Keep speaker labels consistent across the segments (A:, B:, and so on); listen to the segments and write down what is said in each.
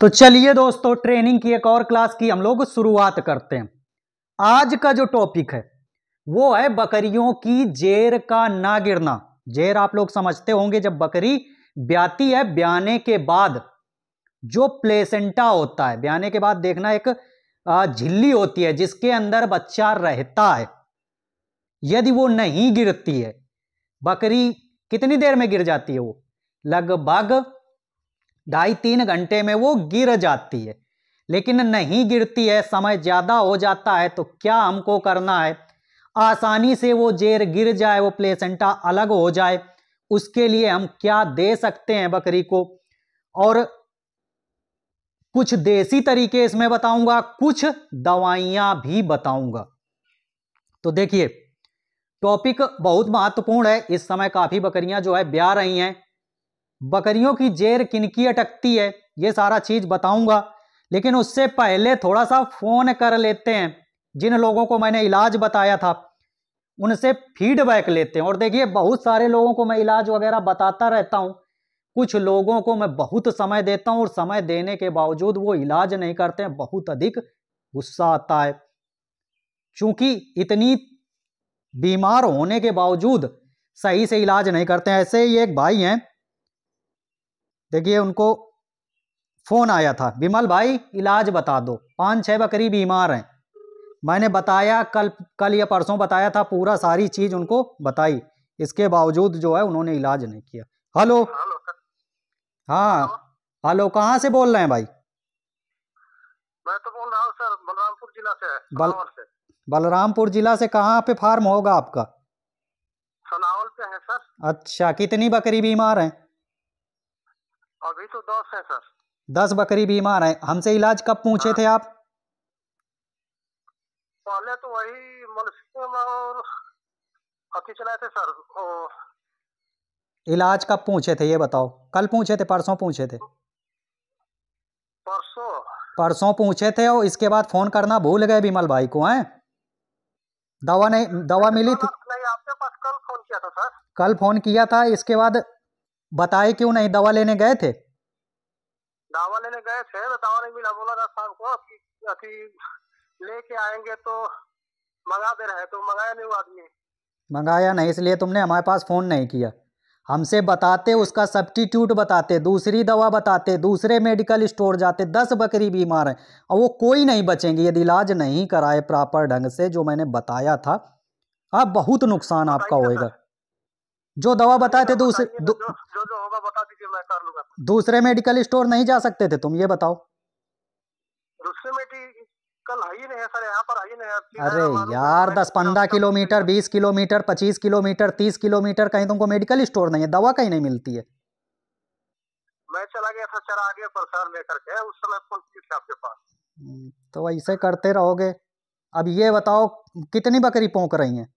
A: तो चलिए दोस्तों ट्रेनिंग की एक और क्लास की हम लोग शुरुआत करते हैं आज का जो टॉपिक है वो है बकरियों की जेर का ना गिरना जेर आप लोग समझते होंगे जब बकरी ब्याती है ब्याने के बाद जो प्लेसेंटा होता है ब्याने के बाद देखना एक झिल्ली होती है जिसके अंदर बच्चा रहता है यदि वो नहीं गिरती है बकरी कितनी देर में गिर जाती है वो लगभग ढाई तीन घंटे में वो गिर जाती है लेकिन नहीं गिरती है समय ज़्यादा हो जाता है तो क्या हमको करना है आसानी से वो जेर गिर जाए वो प्लेसेंटा अलग हो जाए उसके लिए हम क्या दे सकते हैं बकरी को और कुछ देसी तरीके इसमें बताऊंगा कुछ दवाइयां भी बताऊंगा तो देखिए टॉपिक बहुत महत्वपूर्ण है इस समय काफ़ी बकरियां जो है ब्याह रही हैं बकरियों की जेर किनकी अटकती है ये सारा चीज़ बताऊंगा लेकिन उससे पहले थोड़ा सा फ़ोन कर लेते हैं जिन लोगों को मैंने इलाज बताया था उनसे फीडबैक लेते हैं और देखिए बहुत सारे लोगों को मैं इलाज वगैरह बताता रहता हूँ कुछ लोगों को मैं बहुत समय देता हूँ और समय देने के बावजूद वो इलाज नहीं करते हैं बहुत अधिक गुस्सा आता है चूंकि इतनी बीमार होने के बावजूद सही से इलाज नहीं करते हैं ऐसे ही एक भाई हैं देखिए उनको फ़ोन आया था बिमल भाई इलाज बता दो पाँच छः बकरी बीमार हैं मैंने बताया कल कल या परसों बताया था पूरा सारी चीज़ उनको बताई इसके बावजूद जो है उन्होंने इलाज नहीं किया हेलो हाँ हेलो कहाँ से बोल रहे हैं भाई
B: मैं तो बोल रहा हूँ सर बलरामपुर
A: जिला से बल बलरामपुर जिला से कहाँ पे फार्म होगा आपका
B: सनावल पे है
A: सर अच्छा कितनी बकरी बीमार हैं
B: अभी तो दस है सर
A: दस बकरी बीमार है हमसे इलाज कब पूछे थे आप
B: पहले तो वही और हथी चलाए थे सर
A: ओ... इलाज कब पूछे थे ये बताओ कल पूछे थे परसों पूछे थे परसों परसों पूछे थे और इसके बाद फोन करना भूल गए बिमल भाई को हैं दवा नहीं दवा मिली थी नहीं आपके पास कल फोन किया था सर कल फोन किया था इसके बाद बताए क्यों नहीं दवा लेने गए थे
B: दवा लेने गए थे दवा नहीं मिला बोला था सर को कि लेके आएंगे तो मंगा दे रहे तो मंगाया नहीं वो आदमी
A: मंगाया नहीं इसलिए तुमने हमारे पास फ़ोन नहीं किया हमसे बताते उसका सब्टीट्यूट बताते दूसरी दवा बताते दूसरे मेडिकल स्टोर जाते दस बकरी बीमार हैं और वो कोई नहीं बचेंगे यदि इलाज नहीं कराए प्रॉपर ढंग से जो मैंने बताया था अब बहुत नुकसान आपका होएगा जो दवा बताए थे दूसरे जो, जो जो होगा बता दीजिए मैं कर लूंगा दूसरे मेडिकल स्टोर नहीं जा सकते थे तुम ये बताओ
B: दूसरे मेडिकल है ही
A: नहीं सर यहाँ पर है ही नहीं अरे यार दस पंद्रह किलोमीटर बीस किलोमीटर पच्चीस किलोमीटर तीस किलोमीटर कहीं तुमको मेडिकल स्टोर नहीं है दवा कहीं नहीं मिलती है
B: मैं चला गया था चला आगे पर सर लेकर के उस समय फोन की
A: आपके पास हम्म, तो ऐसे करते रहोगे अब ये बताओ कितनी बकरी पोंक रही हैं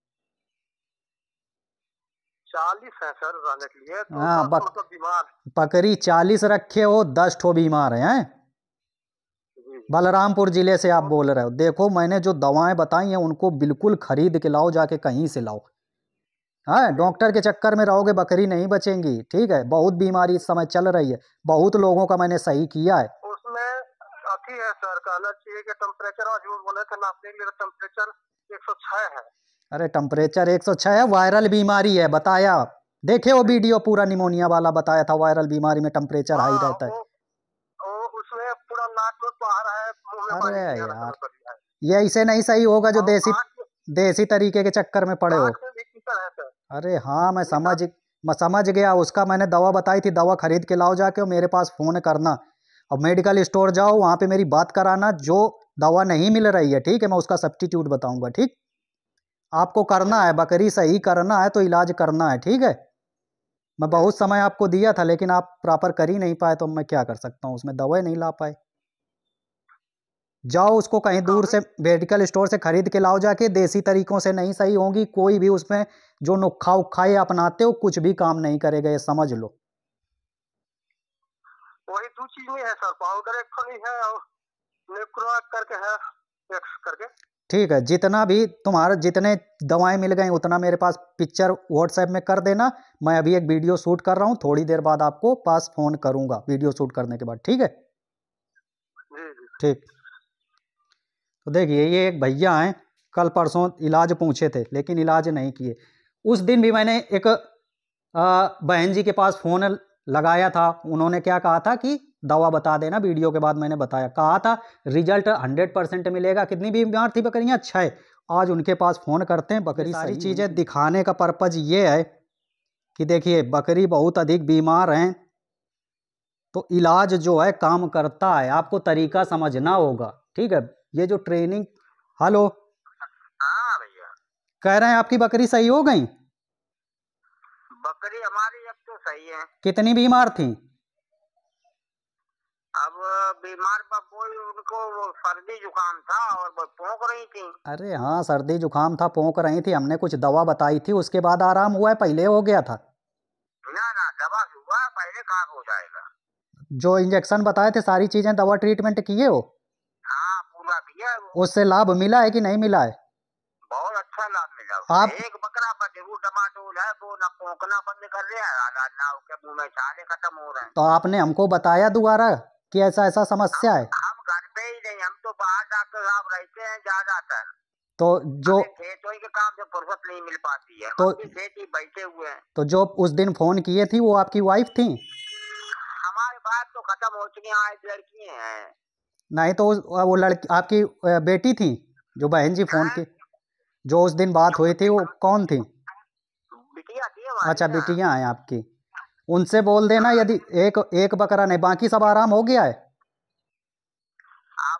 B: चालीस है सर के
A: लिए तो हाँ, बक, तो बीमार बकरी चालीस रखे हो दस ठो बीमार है, है? बलरामपुर जिले से आप बोल रहे हो देखो मैंने जो दवाएं बताई हैं उनको बिल्कुल खरीद के लाओ जाके कहीं से लाओ है हाँ, डॉक्टर के चक्कर में रहोगे बकरी नहीं बचेंगी ठीक है बहुत बीमारी इस समय चल रही है बहुत लोगों का मैंने सही किया है उसमें
B: है सर कहना चाहिए कि टेम्परेचर आज बोले थे नापने के लिए टेम्परेचर 106 है
A: अरे टम्परेचर 106 है वायरल बीमारी है बताया देखे वो वीडियो पूरा निमोनिया वाला बताया था वायरल बीमारी में टम्परेचर हाई रहता है अरे यार ये इसे नहीं सही होगा जो हाँ, देसी देसी तरीके के चक्कर में पड़े हो अरे हाँ मैं समझ मैं समझ गया उसका मैंने दवा बताई थी दवा खरीद के लाओ जाके और मेरे पास फ़ोन करना और मेडिकल स्टोर जाओ वहाँ पे मेरी बात कराना जो दवा नहीं मिल रही है ठीक है मैं उसका सब्सटीट्यूट बताऊंगा ठीक आपको करना है बकरी सही करना है तो इलाज करना है ठीक है मैं बहुत समय आपको दिया था लेकिन आप प्रॉपर कर ही नहीं पाए तो मैं क्या कर सकता हूँ उसमें दवाई नहीं ला पाए जाओ उसको कहीं दूर से मेडिकल स्टोर से खरीद के लाओ जाके देसी तरीकों से नहीं सही होंगी कोई भी उसमें जो नुखा उखाए अपनाते हो कुछ भी काम नहीं करेगा ये समझ लो
B: वही दो चीज है सर पाउडर एक है और करके है
A: एक्स करके ठीक है जितना भी तुम्हारे जितने दवाएं मिल गई उतना मेरे पास पिक्चर व्हाट्सएप में कर देना मैं अभी एक वीडियो शूट कर रहा हूँ थोड़ी देर बाद आपको पास फ़ोन करूंगा वीडियो शूट करने के बाद ठीक है ठीक तो देखिए ये एक भैया हैं कल परसों इलाज पूछे थे लेकिन इलाज नहीं किए उस दिन भी मैंने एक बहन जी के पास फ़ोन लगाया था उन्होंने क्या कहा था कि दवा बता देना वीडियो के बाद मैंने बताया कहा था रिजल्ट हंड्रेड परसेंट मिलेगा कितनी बीमार थी बकरियाँ छः आज उनके पास फ़ोन करते हैं बकरी सारी चीज़ें दिखाने का पर्पज़ ये है कि देखिए बकरी बहुत अधिक बीमार हैं तो इलाज जो है काम करता है आपको तरीका समझना होगा ठीक है ये जो ट्रेनिंग हेलो हाँ भैया कह रहे हैं आपकी बकरी सही हो गई
B: बकरी हमारी अब तो सही है
A: कितनी बीमार थी
B: बीमार कोई उनको सर्दी जुकाम था और
A: पोंक रही थी अरे हाँ सर्दी जुकाम था पोंक रही थी हमने कुछ दवा बताई थी उसके बाद आराम हुआ है पहले हो गया था
B: ना ना दवा हुआ पहले कहा हो जाएगा
A: जो इंजेक्शन बताए थे सारी चीजें दवा ट्रीटमेंट किए हो हाँ पूरा किया उससे लाभ मिला है कि नहीं मिला है बहुत अच्छा लाभ मिला आप एक बकरा पर जरूर टमाटोल है वो ना पोंकना बंद कर रहे हैं ना उसके मुंह में छाले खत्म हो रहे हैं तो आपने हमको बताया दोबारा कि ऐसा ऐसा समस्या है
B: हम घर पे ही नहीं हम तो बाहर डॉक्टर साहब रहते हैं ज्यादातर तो जो खेतों के काम से फुर्सत नहीं मिल पाती है तो खेत ही बैठे हुए हैं तो
A: जो उस दिन फोन किए थी वो आपकी वाइफ थी
B: हमारे बात तो खत्म हो चुकी है आज लड़की है
A: नहीं तो वो लड़की आपकी बेटी थी जो बहन जी फोन हाँ। की जो उस दिन बात हुई थी वो कौन थी बिटिया थी अच्छा हाँ। बिटिया है आपकी उनसे बोल देना यदि एक एक बकरा नहीं बाकी सब आराम हो गया है आवाज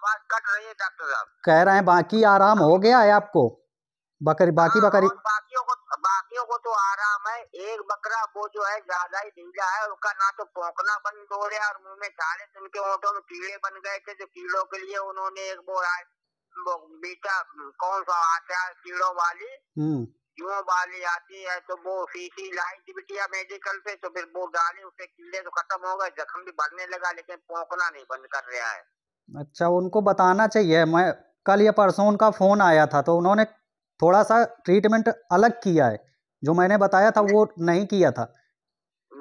A: हाँ, कट रही है डॉक्टर साहब कह रहे हैं बाकी आराम हो गया है आपको बकरी बाकी हाँ, बकरी बाकियों को बाकियों को तो आराम है एक
B: बकरा वो जो है ज्यादा ही ढीला है उसका ना तो पोंकना बंद हो रहा है और मुंह में छाले उनके ऑटो में कीड़े बन गए थे जो कीड़ों के लिए उन्होंने एक वो बीटा कौन सा आता है कीड़ों वाली हम्म। यूं बाली आती है तो वो फीसी लाई बिटिया मेडिकल पे तो फिर वो डाली
A: उसे किले तो खत्म हो गए जख्म भी बढ़ने लगा लेकिन पोंकना नहीं बंद कर रहा है अच्छा उनको बताना चाहिए मैं कल या परसों उनका फोन आया था तो उन्होंने थोड़ा सा ट्रीटमेंट अलग किया है जो मैंने बताया था वो नहीं किया था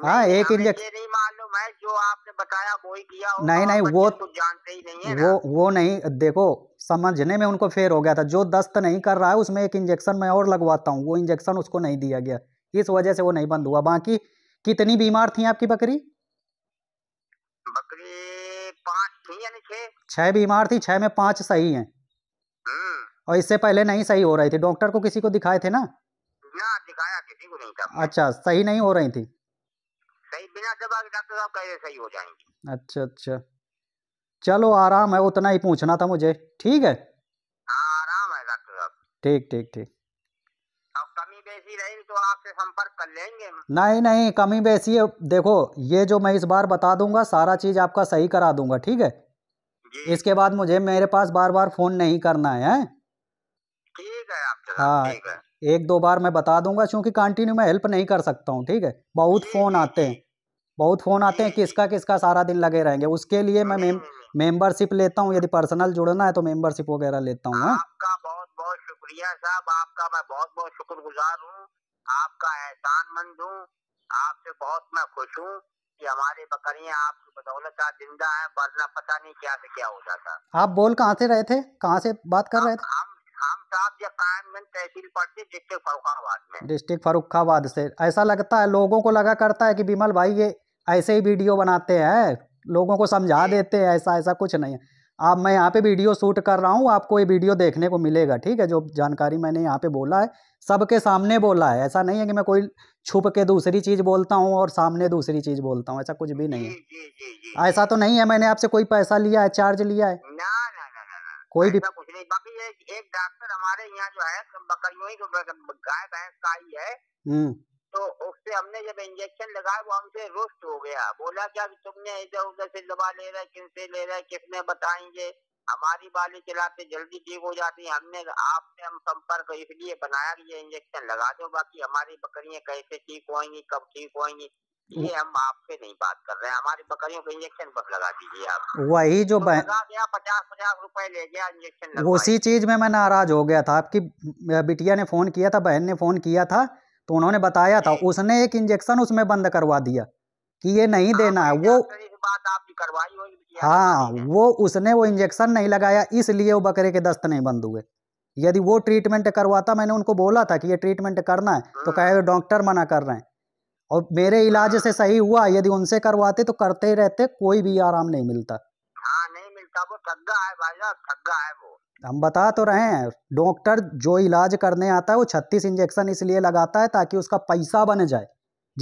A: हाँ एक इंजेक्शन नहीं
B: मालूम है जो आपने
A: बताया वो ही किया नहीं नहीं वो तो जानते ही नहीं है वो वो नहीं देखो समझने में उनको फेर हो गया था जो दस्त नहीं कर रहा है उसमें एक इंजेक्शन मैं और लगवाता हूँ वो इंजेक्शन उसको नहीं दिया गया इस वजह से वो नहीं बंद हुआ बाकी कितनी बीमार थी आपकी बकरी बकरी पाँच थी यानी बीमार थी छह में पांच सही हैं हम्म। और इससे पहले नहीं सही हो रही थी डॉक्टर को किसी को दिखाए थे ना ना दिखाया किसी को नहीं था अच्छा सही नहीं हो रही थी
B: सही बिना दवा के डॉक्टर साहब कह रहे सही हो
A: जाएंगे अच्छा अच्छा चलो आराम है उतना ही पूछना था मुझे ठीक है आराम है डॉक्टर साहब ठीक ठीक ठीक
B: कमी बेसी तो आपसे
A: संपर्क कर लेंगे नहीं नहीं कमी बेसी है देखो ये जो मैं इस बार बता दूंगा सारा चीज़ आपका सही करा दूंगा ठीक है इसके बाद मुझे मेरे पास बार बार फ़ोन नहीं करना है ठीक है हाँ एक दो बार मैं बता दूंगा क्योंकि कंटिन्यू मैं हेल्प नहीं कर सकता हूँ ठीक है बहुत फ़ोन आते हैं बहुत फ़ोन आते हैं किसका किसका सारा दिन लगे रहेंगे उसके लिए मैं मेंबरशिप लेता हूँ यदि पर्सनल जुड़ना है तो मेंबरशिप वगैरह लेता हूँ आपका बहुत बहुत शुक्रिया साहब आपका मैं बहुत बहुत शुक्रगुजार हूँ आपका एहसान मंद हूँ आपसे बहुत मैं खुश हूँ कि हमारे बकरियाँ आपकी बदौलत आज जिंदा है वरना पता नहीं क्या से क्या हो जाता आप बोल कहाँ से रहे थे कहाँ से बात कर रहे थे डिस्ट्रिक्ट फरुखाबाद डिस्ट्रिक्ट फरुखाबाद से ऐसा लगता है लोगों को लगा करता है कि बिमल भाई ये ऐसे ही वीडियो बनाते हैं लोगों को समझा देते हैं ऐसा ऐसा कुछ नहीं है आप मैं यहाँ पे वीडियो शूट कर रहा हूँ आपको ये वीडियो देखने को मिलेगा ठीक है जो जानकारी मैंने यहाँ पे बोला है सबके सामने बोला है ऐसा नहीं है कि मैं कोई छुप के दूसरी चीज़ बोलता हूँ और सामने दूसरी चीज़ बोलता हूँ ऐसा कुछ भी नहीं है ऐसा तो नहीं है मैंने आपसे कोई पैसा लिया है चार्ज लिया है कोई भी कुछ नहीं बाकी एक डॉक्टर हमारे यहाँ जो है
B: बकरियों तो गाय भैंस का ही है हम्म। तो उससे हमने जब इंजेक्शन लगाया वो हमसे रुष्ट हो गया बोला क्या कि तुमने इधर उधर से दवा ले रहे किन से ले रहे किसने बताएंगे हमारी बाली चलाते जल्दी ठीक हो जाती है हमने आपसे हम संपर्क इसलिए बनाया कि ये इंजेक्शन लगा दो बाकी हमारी बकरियां कैसे ठीक होंगी कब ठीक होंगी ये हम आपसे नहीं बात कर रहे हैं हमारी बकरियों को इंजेक्शन बस लगा दीजिए आप
A: वही जो तो लगा
B: गया पचास पचास रुपए ले गया
A: इंजेक्शन उसी चीज में मैं नाराज हो गया था आपकी बिटिया ने फोन किया था बहन ने फोन किया था तो उन्होंने बताया था उसने एक इंजेक्शन उसमें बंद करवा दिया कि ये नहीं हाँ, देना है वो हाँ वो उसने वो इंजेक्शन नहीं लगाया इसलिए वो बकरे के दस्त नहीं बंद हुए यदि वो ट्रीटमेंट करवाता मैंने उनको बोला था कि ये ट्रीटमेंट करना है तो हाँ। कहे डॉक्टर मना कर रहे हैं और मेरे इलाज हाँ। से सही हुआ यदि उनसे करवाते तो करते ही रहते कोई भी आराम नहीं मिलता हाँ नहीं मिलता वो ठग्गा है भाई साहब है वो हम बता तो रहे हैं डॉक्टर जो इलाज करने आता है वो छत्तीस इंजेक्शन इसलिए लगाता है ताकि उसका पैसा बन जाए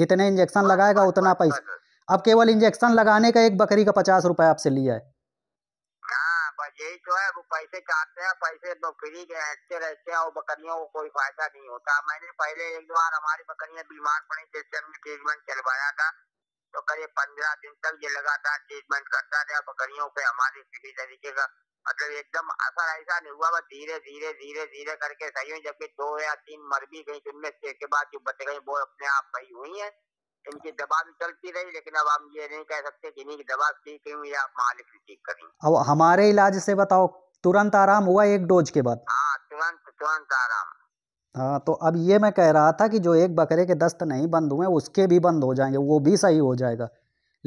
A: जितने इंजेक्शन हाँ, लगाएगा हाँ, उतना हाँ, पैसा अब केवल इंजेक्शन लगाने का एक बकरी का पचास रुपये आपसे लिया है
B: यही तो है वो पैसे हैं पैसे बकरी के ऐसे रहते हैं और बकरियों को कोई फायदा नहीं होता मैंने पहले एक बार हमारी बकरियां बीमार पड़ी हमने ट्रीटमेंट चलवाया था तो करीब पंद्रह दिन तक ये लगातार ट्रीटमेंट करता रहा बकरियों पे हमारे किसी तरीके का मतलब एकदम असर ऐसा नहीं हुआ धीरे धीरे धीरे धीरे करके सही हुई जबकि दो या तीन मर भी गई जिनमें तो से के बाद जो बच गई वो अपने आप सही हुई है इनकी हाँ। दवा भी चलती रही लेकिन अब हम ये नहीं कह सकते कि इन्हीं की दवा ठीक हुई या मालिक ने
A: ठीक करी अब हमारे इलाज से बताओ तुरंत आराम हुआ एक डोज के बाद हाँ
B: तुरंत तुरंत आराम
A: हाँ तो अब ये मैं कह रहा था कि जो एक बकरे के दस्त नहीं बंद हुए उसके भी बंद हो जाएंगे वो भी सही हो जाएगा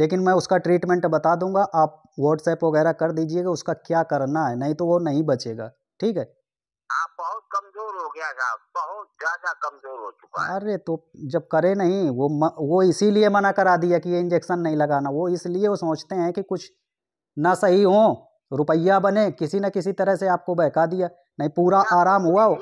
A: लेकिन मैं उसका ट्रीटमेंट बता दूंगा आप व्हाट्सएप वगैरह कर दीजिएगा उसका क्या करना है नहीं तो वो नहीं बचेगा ठीक है आप हाँ, बहुत कमजोर हो
B: गया साहब बहुत ज्यादा कमजोर हो
A: चुका है अरे तो जब करे नहीं वो म, वो इसीलिए मना करा दिया कि ये इंजेक्शन नहीं लगाना वो इसलिए वो सोचते हैं कि कुछ ना सही हो रुपया बने किसी न किसी तरह से आपको बहका दिया नहीं पूरा अच्छा, आराम हुआ हो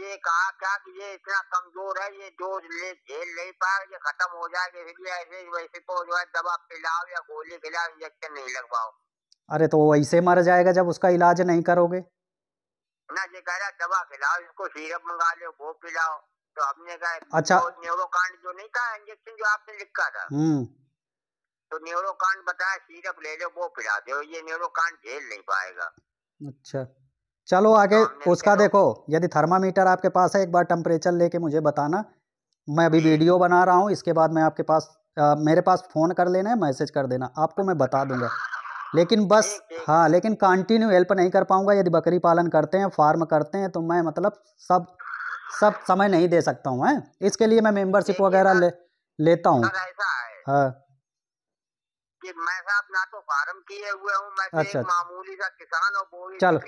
A: ये कहा क्या कि ये इतना कमजोर है ये जो ले
B: झेल नहीं पा ये खत्म हो जाए इसलिए ऐसे वैसे को तो जो है दवा पिलाओ या गोली खिलाओ
A: इंजेक्शन नहीं लगवाओ अरे तो वैसे मर जाएगा जब उसका इलाज नहीं करोगे
B: ना ये कह रहा दवा खिलाओ इसको सीरप मंगा लो वो पिलाओ तो हमने कहा अच्छा तो न्यूरो कांड जो नहीं था इंजेक्शन जो आपने लिखा था हम्म। तो न्यूरो कांड बताया सीरप ले लो वो पिला दो ये न्यूरो कांड झेल नहीं पाएगा
A: अच्छा चलो आगे हाँ, उसका देखो यदि थर्मामीटर आपके पास है एक बार टेम्परेचर लेके मुझे बताना मैं अभी वीडियो बना रहा हूँ इसके बाद मैं आपके पास आ, मेरे पास फ़ोन कर लेना है मैसेज कर देना आपको मैं बता दूंगा लेकिन बस हाँ लेकिन कंटिन्यू हेल्प नहीं कर पाऊँगा यदि बकरी पालन करते हैं फार्म करते हैं तो मैं मतलब सब सब समय नहीं दे सकता हूँ इसके लिए मैं मेम्बरशिप वगैरह हाँ। ले लेता हूँ हाँ
B: कि मैं साहब ना तो फार्म किए हुए हूँ मैं तो अच्छा, अच्छा, मामूली सा किसान
A: चलो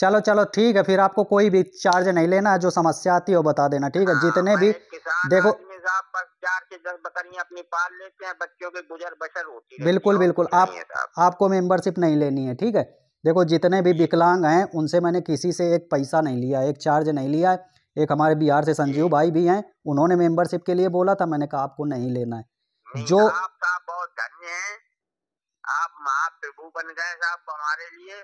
A: चलो चलो ठीक है फिर आपको कोई भी चार्ज नहीं लेना जो समस्या आती है वो बता देना ठीक है हाँ, जितने भी देखो चार से दस बकरियां
B: अपनी पाल लेते हैं बच्चों के गुजर बसर
A: होती बिल्कुल बिल्कुल आप आपको मेंबरशिप नहीं लेनी है ठीक है देखो जितने भी विकलांग हैं उनसे मैंने किसी से एक पैसा नहीं लिया एक चार्ज नहीं लिया है एक हमारे बिहार से संजीव भाई भी हैं उन्होंने मेंबरशिप के लिए बोला था मैंने कहा आपको नहीं लेना है जो आप धन्य है आप
B: महाप्रभु बन गए साहब हमारे लिए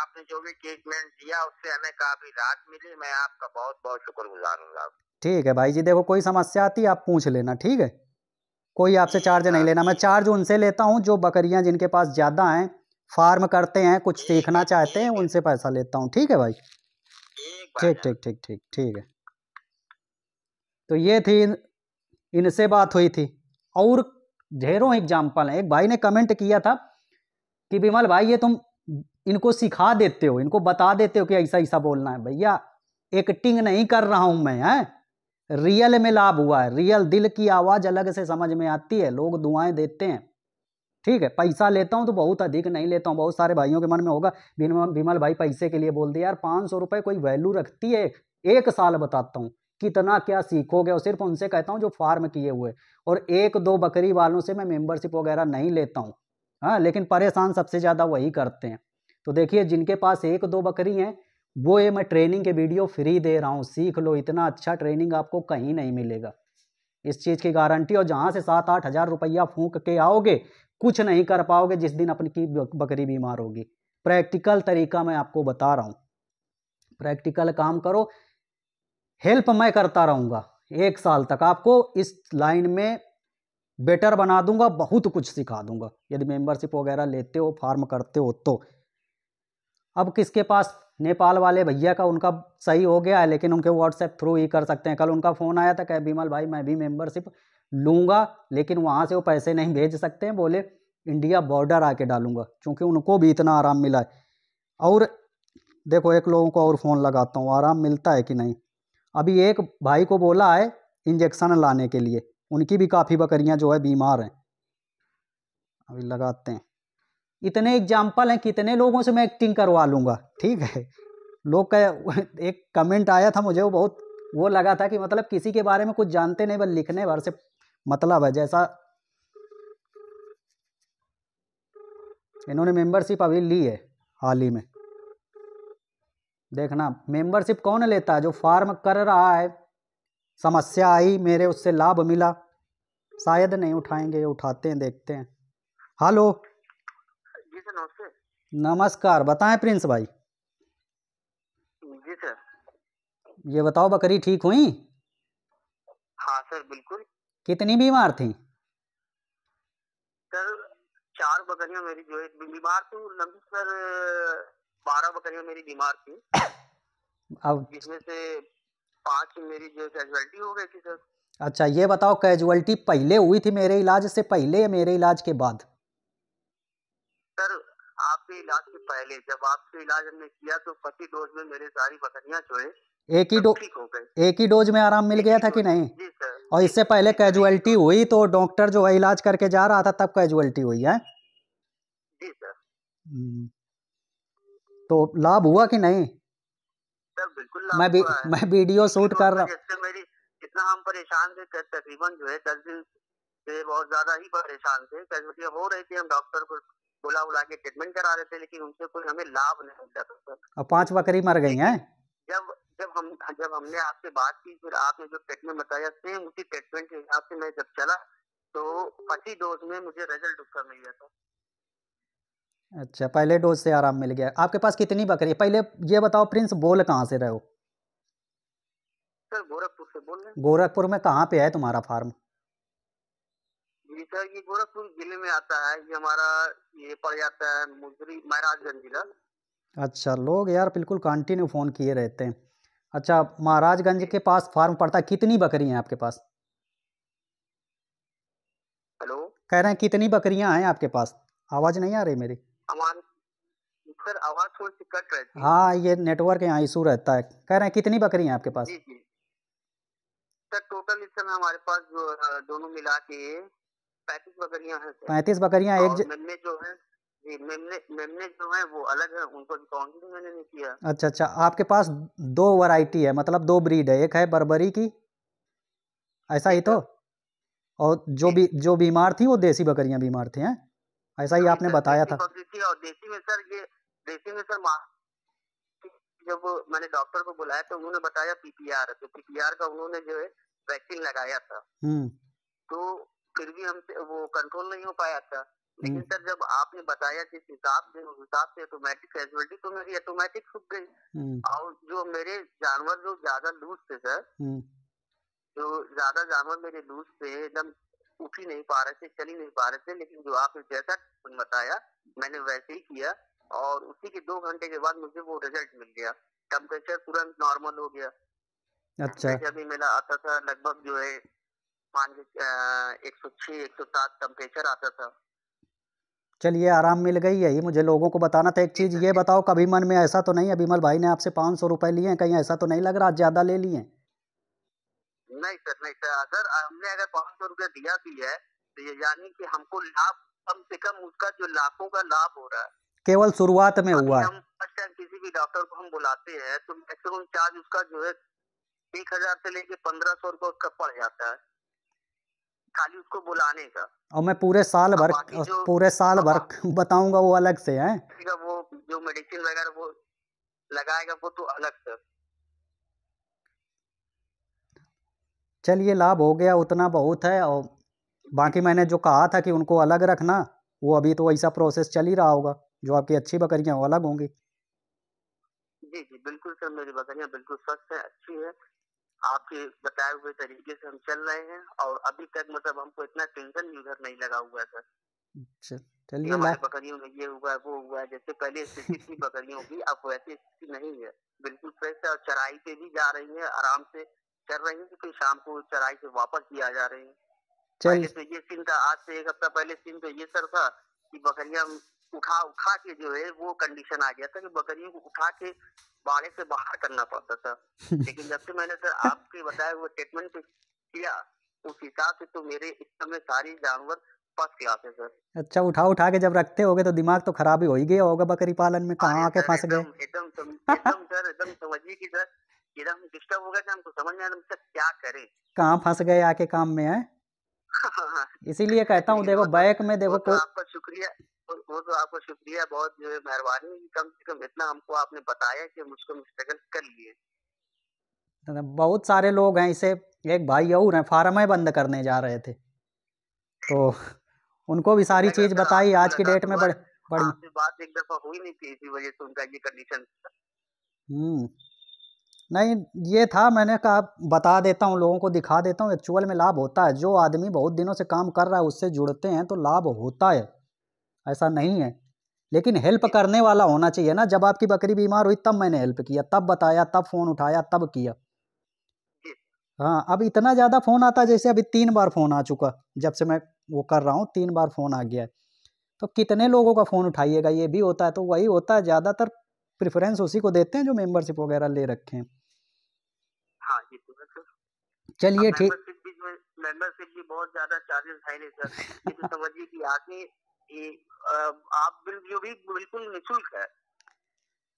B: आपने जो भी ट्रीटमेंट दिया उससे हमें काफी राहत मिली मैं आपका बहुत बहुत शुक्र गुजार हूँ
A: ठीक है भाई जी देखो कोई समस्या आती आप पूछ लेना ठीक है कोई आपसे चार्ज नहीं लेना मैं चार्ज उनसे लेता हूँ जो बकरियाँ जिनके पास ज़्यादा हैं फार्म करते हैं कुछ सीखना चाहते हैं उनसे पैसा लेता हूँ ठीक है भाई ठीक ठीक ठीक ठीक ठीक है तो ये थी इनसे बात हुई थी और ढेरों एग्जाम्पल हैं एक भाई ने कमेंट किया था कि विमल भाई ये तुम इनको सिखा देते हो इनको बता देते हो कि ऐसा ऐसा बोलना है भैया एक्टिंग नहीं कर रहा हूं मैं है रियल में लाभ हुआ है रियल दिल की आवाज़ अलग से समझ में आती है लोग दुआएं देते हैं ठीक है पैसा लेता हूँ तो बहुत अधिक नहीं लेता हूं बहुत सारे भाइयों के मन में होगा विमल भाई पैसे के लिए बोल दिया यार पाँच सौ रुपये कोई वैल्यू रखती है एक साल बताता हूँ कितना क्या सीखोगे और सिर्फ उनसे कहता हूँ जो फार्म किए हुए और एक दो बकरी वालों से मैं मेंबरशिप वगैरह नहीं लेता हूँ हाँ लेकिन परेशान सबसे ज़्यादा वही करते हैं तो देखिए जिनके पास एक दो बकरी हैं वो ये मैं ट्रेनिंग के वीडियो फ्री दे रहा हूँ सीख लो इतना अच्छा ट्रेनिंग आपको कहीं नहीं मिलेगा इस चीज़ की गारंटी और जहाँ से सात आठ हज़ार रुपया फूंक के आओगे कुछ नहीं कर पाओगे जिस दिन अपनी की बकरी बीमार होगी प्रैक्टिकल तरीका मैं आपको बता रहा हूँ प्रैक्टिकल काम करो हेल्प मैं करता रहूँगा एक साल तक आपको इस लाइन में बेटर बना दूंगा बहुत कुछ सिखा दूंगा यदि मेंबरशिप वगैरह लेते हो फार्म करते हो तो अब किसके पास नेपाल वाले भैया का उनका सही हो गया है लेकिन उनके व्हाट्सएप थ्रू ही कर सकते हैं कल उनका फ़ोन आया था कह बीमल भाई मैं भी मेंबरशिप लूँगा लेकिन वहाँ से वो पैसे नहीं भेज सकते हैं बोले इंडिया बॉर्डर आके डालूंगा क्योंकि उनको भी इतना आराम मिला है और देखो एक लोगों को और फ़ोन लगाता हूँ आराम मिलता है कि नहीं अभी एक भाई को बोला है इंजेक्शन लाने के लिए उनकी भी काफ़ी बकरियां जो है बीमार हैं अभी लगाते हैं इतने एग्जाम्पल हैं कितने लोगों से मैं एक्टिंग करवा लूँगा ठीक है लोग का एक कमेंट आया था मुझे वो बहुत वो लगा था कि मतलब किसी के बारे में कुछ जानते नहीं बस लिखने भर से मतलब है जैसा इन्होंने मेंबरशिप अभी ली है हाल ही में देखना मेंबरशिप कौन लेता है जो फार्म कर रहा है समस्या आई मेरे उससे लाभ मिला शायद नहीं उठाएंगे उठाते हैं देखते हैं हेलो
B: जी सर नमस्ते
A: नमस्कार बताएं प्रिंस भाई जी सर ये बताओ बकरी ठीक हुई हाँ सर बिल्कुल कितनी बीमार थी सर चार बकरियां मेरी जो है बीमार
B: थी सर बारह बकरियां मेरी बीमार थी अब जिसमें से पांच मेरी जो कैजुअलिटी हो गई थी सर
A: अच्छा ये बताओ कैजुअलिटी पहले हुई थी मेरे इलाज से पहले या मेरे इलाज के बाद
B: सर आपके इलाज से पहले जब आपसे इलाज हमने किया तो पति डोज में मेरे सारी बकरियां जो एक ही डोज एक ही
A: डोज में आराम मिल गया था कि नहीं और इससे पहले कैजुअलिटी हुई तो डॉक्टर जो है इलाज करके जा रहा था तब कैजुअलिटी हुई है जी सर तो लाभ हुआ कि नहीं बिल्कुल मैं भी मैं वीडियो शूट कर रहा हूँ इतना हम परेशान थे तकरीबन जो है
B: दस दिन से बहुत ज्यादा ही परेशान थे कैजुअलिटी हो रही थी हम डॉक्टर को बुला बुला के ट्रीटमेंट
A: करा रहे थे लेकिन उनसे कोई हमें लाभ नहीं मिल रहा था पांच बकरी मर गई हैं जब जब हम जब हमने आपसे बात की फिर आपने जो ट्रीटमेंट बताया
B: सेम उसी ट्रीटमेंट के हिसाब से मैं जब चला तो पच्चीस डोज में मुझे रिजल्ट उसका मिल गया था
A: अच्छा पहले डोज से आराम मिल गया आपके पास कितनी बकरी है पहले ये बताओ प्रिंस बोल कहाँ से रहे हो
B: गोरखपुर से बोल रहे
A: गोरखपुर में कहाँ पे है तुम्हारा फार्म
B: जी सर ये गोरखपुर जिले में आता है ये हमारा ये पड़ जाता है मुजरी महाराजगंज जिला
A: अच्छा लोग यार बिल्कुल कंटिन्यू फ़ोन किए रहते हैं अच्छा महाराजगंज के पास फार्म पड़ता है कितनी बकरी हैं आपके पास हेलो कह रहे हैं कितनी बकरियां हैं आपके पास आवाज़ नहीं आ रही मेरी
B: सर आवाज थोड़ी सी कट रही
A: है हाँ ये नेटवर्क यहाँ इशू रहता है कह रहे हैं कितनी बकरी हैं आपके पास जी जी
B: सर टोटल इस समय हमारे पास जो दोनों मिला के पैंतीस बकरियां हैं पैंतीस बकरियां एक ज... मेमने जो है जी मेमने मेमने जो है वो अलग है उनको भी काउंटिंग मैंने नहीं किया
A: अच्छा अच्छा आपके पास दो वैरायटी है मतलब दो ब्रीड है एक है बर्बरी की ऐसा ही तो और जो भी जो बीमार थी वो देसी बकरियां बीमार थी हैं ऐसा ही आपने बताया था देसी में सर ये देसी में सर
B: जब मैंने डॉक्टर को बुलाया तो उन्होंने बताया पीपीआर तो पीपीआर का उन्होंने जो है वैक्सीन लगाया था हम्म। तो फिर भी हमसे वो कंट्रोल नहीं हो पाया था लेकिन हम्म। सर जब आपने बताया जिस हिसाब से उस हिसाब से ऑटोमेटिक फैसिलिटी तो मेरी ऑटोमेटिक छूट गई हम्म। और जो मेरे जानवर जो ज्यादा लूज थे सर जो ज्यादा जानवर मेरे लूज थे एकदम उठ ही नहीं पा रहे थे चल ही नहीं पा रहे थे लेकिन जो आपने जैसा बताया मैंने वैसे ही किया और उसी के दो घंटे के बाद मुझे वो रिजल्ट मिल गया टेम्परेचर तुरंत नॉर्मल हो गया अच्छा भी मेरा आता था लगभग जो है मान के एक सौ छह एक सौ सात टेम्परेचर आता था
A: चलिए आराम मिल गई है ये मुझे लोगों को बताना था एक चीज़ ये बताओ कभी मन में ऐसा तो नहीं अभिमल भाई ने आपसे पाँच सौ रुपये लिए हैं कहीं ऐसा तो नहीं लग रहा ज़्यादा ले लिए हैं
B: नहीं सर नहीं सर अगर हमने अगर पाँच सौ रूपया दिया भी है तो ये यानी कि हमको लाभ कम से कम उसका जो
A: लाखों का लाभ हो रहा है केवल शुरुआत में हुआ है फर्स्ट टाइम किसी भी डॉक्टर को हम बुलाते हैं तो मैक्सिमम चार्ज उसका जो है
B: एक हजार से लेके पंद्रह सौ रूपये उसका पड़ जाता है खाली उसको बुलाने का
A: और मैं पूरे साल भर पूरे साल भर बताऊंगा वो अलग से है
B: वो जो मेडिसिन वगैरह वो लगाएगा वो तो अलग से
A: चलिए लाभ हो गया उतना बहुत है और बाकी मैंने जो कहा था कि उनको अलग रखना वो अभी तो ऐसा प्रोसेस चल ही रहा होगा जो आपकी अच्छी बकरियां वो अलग होंगी
B: जी जी बिल्कुल सर मेरी बकरियां बिल्कुल स्वस्थ है अच्छी है आपके बताए हुए तरीके से हम चल रहे हैं और अभी तक मतलब हमको इतना टेंशन भी उधर नहीं लगा हुआ है सर अच्छा, चलिए मैं बकरियों में ये हुआ वो हुआ जैसे पहले स्थिति थी बकरियों की अब वैसी स्थिति नहीं है बिल्कुल फ्रेश है और चराई पे भी जा रही है आराम से कर रहे हैं फिर शाम को चराई से वापस भी आ जा रहे हैं तो ये सीन था आज से एक हफ्ता पहले सीन तो ये सर था कि बकरियां उठा उठा के जो है वो कंडीशन आ गया था कि बकरियों को उठा के बाड़े से बाहर करना पड़ता था लेकिन जब से मैंने सर आपके बताए हुए ट्रीटमेंट किया उस हिसाब से तो मेरे इस समय सारे जानवर फर्स्ट क्लास है सर
A: अच्छा उठा उठा के जब रखते होगे तो दिमाग तो खराब ही हो ही गया होगा बकरी पालन में कहाँ आके फंस गए एकदम
B: एकदम सर एकदम समझिए कि सर एकदम डिस्टर्ब हो गया हमको समझ में आया क्या करें
A: कहाँ फंस गए आके काम में है इसीलिए कहता हूँ देखो बैक में देखो तो,
B: तो आपका शुक्रिया वो तो आपको शुक्रिया बहुत मेहरबानी कम से कम इतना हमको आपने बताया कि मुझको स्ट्रगल कर लिए
A: मतलब बहुत सारे लोग हैं इसे एक भाई और हैं फार्म है बंद करने जा रहे थे तो उनको भी सारी चीज बताई आज की डेट तो में बड़े बड़ी बात एक दफा हुई नहीं थी इसी
B: वजह से उनका ये कंडीशन
A: हम्म नहीं ये था मैंने कहा बता देता हूँ लोगों को दिखा देता हूँ एक्चुअल में लाभ होता है जो आदमी बहुत दिनों से काम कर रहा है उससे जुड़ते हैं तो लाभ होता है ऐसा नहीं है लेकिन हेल्प करने वाला होना चाहिए ना जब आपकी बकरी बीमार हुई तब मैंने हेल्प किया तब बताया तब फ़ोन उठाया तब किया हाँ अब इतना ज़्यादा फ़ोन आता जैसे अभी तीन बार फ़ोन आ चुका जब से मैं वो कर रहा हूँ तीन बार फ़ोन आ गया है तो कितने लोगों का फ़ोन उठाइएगा ये भी होता है तो वही होता है ज़्यादातर प्रेफरेंस उसी को देते हैं जो मेम्बरशिप वगैरह ले रखे हैं चलिए ठीक मेंबरशिप भी बहुत ज्यादा चार्जेस
B: है नहीं सर ये तो समझिए कि आगे ये आप बिल जो भी बिल्कुल है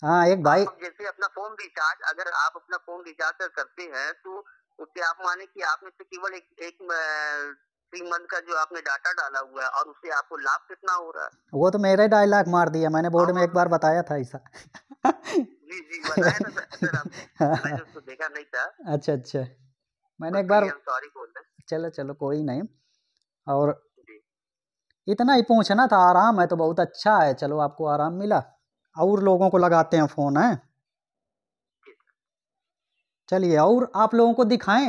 B: हाँ एक भाई जैसे अपना फोन रिचार्ज अगर आप अपना फोन रिचार्ज करते हैं तो उससे आप माने कि आपने तो केवल एक एक थ्री मंथ का जो आपने डाटा डाला हुआ है और उससे आपको लाभ कितना हो रहा है
A: वो तो मेरे डायलॉग मार दिया मैंने बोर्ड में एक बार बताया था ऐसा जी जी बताया था सर, सर, सर, देखा नहीं था अच्छा अच्छा मैंने एक बार चलो चलो कोई नहीं और इतना ही पूछना था आराम है तो बहुत अच्छा है चलो आपको आराम मिला और लोगों को लगाते हैं फ़ोन है चलिए और आप लोगों को दिखाएं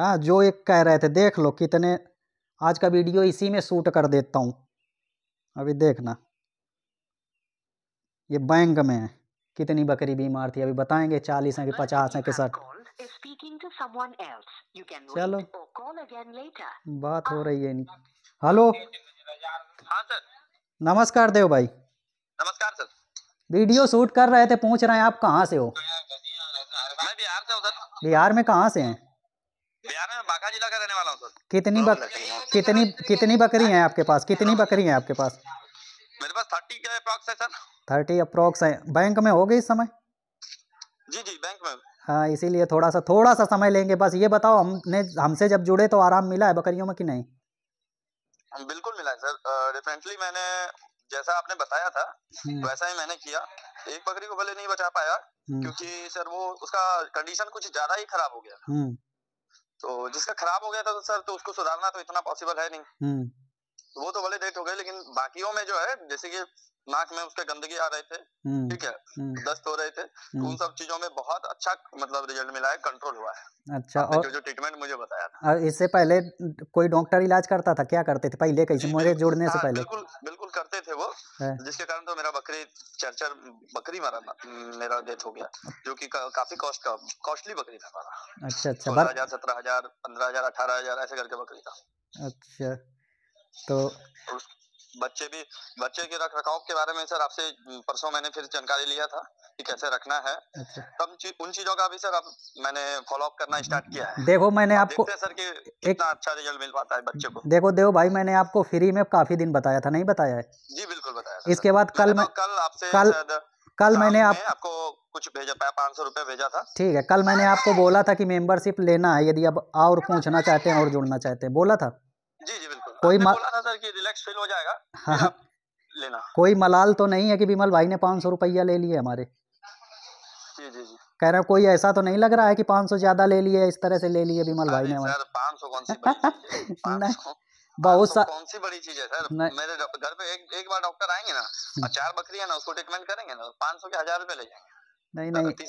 A: हाँ जो एक कह रहे थे देख लो कितने आज का वीडियो इसी में शूट कर देता हूँ अभी देखना ये बैंक में है कितनी बकरी बीमार थी अभी बताएंगे चालीस है कि पचास है कि
B: स्पीकिंग चलो
A: बात हो हाँ। रही है इनकी हेलो हाँ सर नमस्कार देव भाई नमस्कार सर वीडियो शूट कर रहे थे पूछ रहे हैं आप कहाँ से हो मैं बिहार से हूँ सर बिहार में कहाँ से हैं बिहार में बांका जिला का रहने वाला हूँ सर कितनी बक, कितनी कितनी बकरी हैं आपके पास कितनी बकरी हैं आपके पास मेरे पास थर्टी के अप्रॉक्स है सर थर्टी अप्रॉक्स है बैंक में हो गई इस समय हाँ इसीलिए थोड़ा सा थोड़ा सा समय लेंगे बस ये बताओ हमने हमसे जब जुड़े तो आराम मिला है बकरियों में कि नहीं
C: बिल्कुल मिला है सर डेफिनेटली मैंने जैसा आपने बताया था हम्म। वैसा ही मैंने किया एक बकरी को भले नहीं बचा पाया हम्म। क्योंकि सर वो उसका कंडीशन कुछ ज्यादा ही खराब हो गया हम्म। तो जिसका खराब हो गया था तो सर तो उसको सुधारना तो इतना पॉसिबल है नहीं वो तो डेथ हो गए लेकिन बाकी में जो है जैसे कि नाक में उसके गंदगी आ रहे थे
B: हम्म, ठीक है हम्म।
C: दस्त हो रहे थे तो हम्म। उन सब चीजों में बहुत अच्छा मतलब रिजल्ट मिला है कंट्रोल हुआ है अच्छा और जो जो ट्रीटमेंट मुझे बताया था
A: और इससे पहले कोई डॉक्टर इलाज करता था क्या करते थे पहले कैसे मुझे जुड़ने से हाँ, पहले बिल्कुल
C: बिल्कुल करते थे वो जिसके कारण तो मेरा बकरी चरचर बकरी मारा मेरा डेथ हो गया जो की काफी कॉस्ट का कॉस्टली बकरी था हमारा अच्छा अच्छा सोलह हजार सत्रह हजार पंद्रह हजार अठारह हजार ऐसे करके बकरी था अच्छा तो, तो
B: बच्चे भी बच्चे के रख रखाव के बारे में सर आपसे परसों मैंने फिर जानकारी लिया था
C: कि कैसे रखना है अच्छा। तब तो ची, उन चीजों का भी सर आप मैंने फॉलोअप करना स्टार्ट किया है देखो
A: मैंने आप आपको सर कि एक अच्छा
C: रिजल्ट मिल पाता है बच्चे को देखो
A: देव भाई मैंने आपको फ्री में काफी दिन बताया था नहीं बताया है जी बिल्कुल बताया इसके बाद कल मैं तो कल आपसे कल कल मैंने आप आपको कुछ भेजा पाया पाँच सौ रुपये भेजा था ठीक है कल मैंने आपको बोला था कि मेंबरशिप लेना है यदि आप और पूछना चाहते हैं और जुड़ना चाहते हैं बोला था जी जी बिल्कुल कोई मल... बोला
B: था सर कि रिलैक्स फील हो जाएगा
A: हाँ, हाँ। लेना कोई मलाल तो नहीं है कि विमल भाई ने पाँच सौ रुपया ले लिए हमारे
B: जी जी जी
A: कह रहे कोई ऐसा तो नहीं लग रहा है कि सौ ज्यादा ले लिए इस तरह से ले लिए
C: विमल भाई ने पाँच सौ कौन सी बहुत सा कौन सी बड़ी चीज है सर मेरे घर पे एक एक बार डॉक्टर आएंगे ना हम्म। चार बकरियां ना उसको ट्रीटमेंट करेंगे ना तो पाँच सौ के हजार रुपए ले जाएंगे
A: नहीं नहीं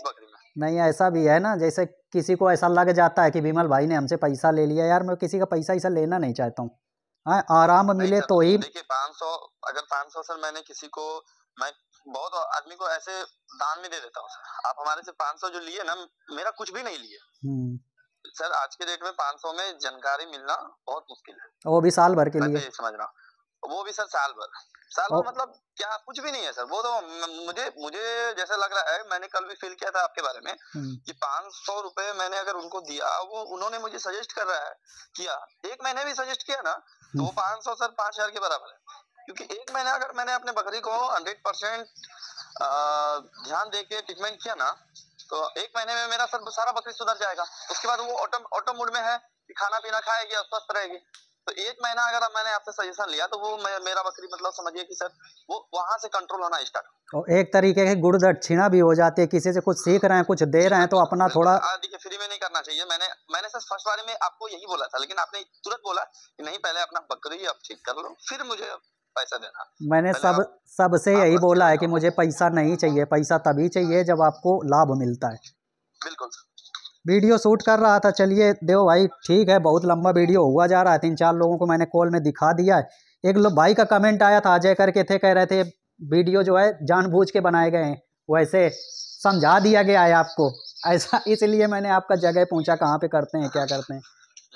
A: नहीं ऐसा भी है ना जैसे किसी को ऐसा लग जाता है कि विमल भाई ने हमसे पैसा ले लिया यार मैं किसी का पैसा ऐसा लेना नहीं चाहता हूँ हाँ, आराम मिले तो ही
C: पाँच सौ अगर पाँच सौ सर मैंने किसी को मैं बहुत आदमी को ऐसे दान में दे देता हूँ आप हमारे से पाँच सौ जो लिए ना मेरा कुछ भी नहीं लिए हम्म। सर आज के डेट में पाँच सौ में जानकारी मिलना बहुत मुश्किल है
A: वो भी साल भर के तो लिए
C: समझ रहा हूँ वो भी सर साल भर साल और... मतलब क्या कुछ भी नहीं है सर वो तो मुझे मुझे जैसा लग रहा है मैंने कल भी फील किया था आपके बारे में हम्म। कि पांच सौ रुपए मैंने अगर उनको दिया वो उन्होंने मुझे सजेस्ट कर रहा है किया हाँ, एक महीने भी सजेस्ट किया ना तो हम्म। पांच सौ सर पांच हजार के बराबर है क्योंकि एक महीने अगर मैंने अपने बकरी को हंड्रेड परसेंट ध्यान दे के ट्रीटमेंट किया ना तो एक महीने में मेरा सर सारा बकरी सुधर जाएगा उसके बाद वो ऑटो ऑटो मूड में है खाना पीना खाएगी और स्वस्थ रहेगी तो एक महीना अगर मैंने आपसे सजेशन लिया तो वो मेरा बकरी मतलब समझिए कि सर वो वहाँ से कंट्रोल होना
A: स्टार्ट और एक तरीके की गुड़ दक्षिणा भी हो जाती है किसी से कुछ सीख रहे हैं कुछ दे रहे हैं तो अपना थोड़ा देखिए फ्री में नहीं करना चाहिए मैंने मैंने सर फर्स्ट बारे में आपको यही बोला था लेकिन
C: आपने तुरंत बोला कि नहीं पहले अपना बकरी आप ठीक कर लो फिर मुझे
A: पैसा देना मैंने सब सबसे यही बोला है कि मुझे पैसा नहीं चाहिए पैसा तभी चाहिए जब आपको लाभ मिलता है बिल्कुल सर वीडियो शूट कर रहा था चलिए देव भाई ठीक है बहुत लंबा वीडियो हुआ जा रहा है तीन चार लोगों को मैंने कॉल में दिखा दिया है एक भाई का कमेंट आया था अजय करके थे कह रहे थे वीडियो जो है जानबूझ के बनाए गए हैं वैसे समझा दिया गया है आपको ऐसा इसलिए मैंने आपका जगह पूछा कहाँ पे करते हैं क्या करते हैं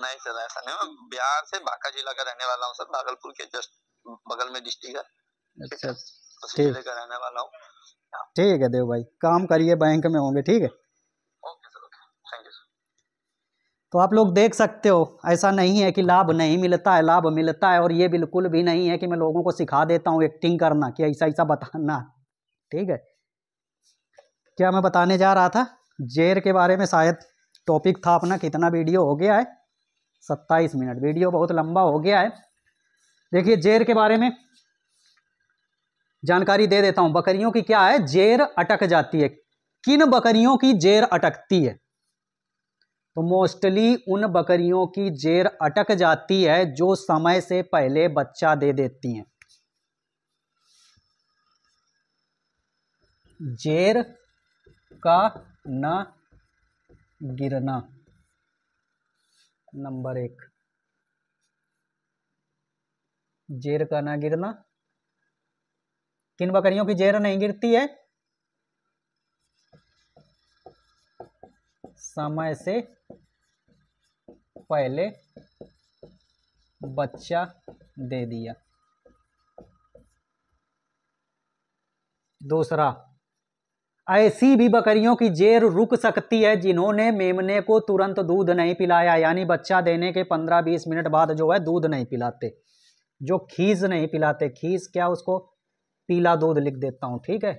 C: नहीं सर ऐसा नहीं बिहार से बांका जिला का रहने वाला हूँ सर भागलपुर के जस्ट बगल में डिस्ट्रिक्ट है अच्छा रहने वाला हूँ
A: ठीक है देव भाई काम करिए बैंक में होंगे ठीक है तो आप लोग देख सकते हो ऐसा नहीं है कि लाभ नहीं मिलता है लाभ मिलता है और ये बिल्कुल भी नहीं है कि मैं लोगों को सिखा देता हूँ एक्टिंग करना कि ऐसा ऐसा बताना ठीक है क्या मैं बताने जा रहा था जेर के बारे में शायद टॉपिक था अपना कितना वीडियो हो गया है सत्ताईस मिनट वीडियो बहुत लंबा हो गया है देखिए जेर के बारे में जानकारी दे देता हूँ बकरियों की क्या है जेर अटक जाती है किन बकरियों की जेर अटकती है तो मोस्टली उन बकरियों की जेर अटक जाती है जो समय से पहले बच्चा दे देती हैं जेर का न गिरना नंबर एक जेर का ना गिरना किन बकरियों की जेर नहीं गिरती है समय से पहले बच्चा दे दिया दूसरा ऐसी भी बकरियों की जेर रुक सकती है जिन्होंने मेमने को तुरंत दूध नहीं पिलाया यानी बच्चा देने के पंद्रह बीस मिनट बाद जो है दूध नहीं पिलाते जो खीस नहीं पिलाते खीस क्या उसको पीला दूध लिख देता हूं ठीक है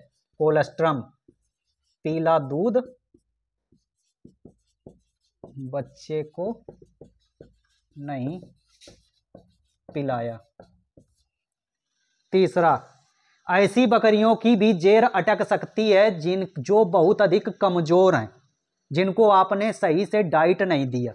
A: कोलेस्ट्रम पीला दूध बच्चे को नहीं पिलाया तीसरा ऐसी बकरियों की भी जेर अटक सकती है जिन जो बहुत अधिक कमजोर हैं जिनको आपने सही से डाइट नहीं दिया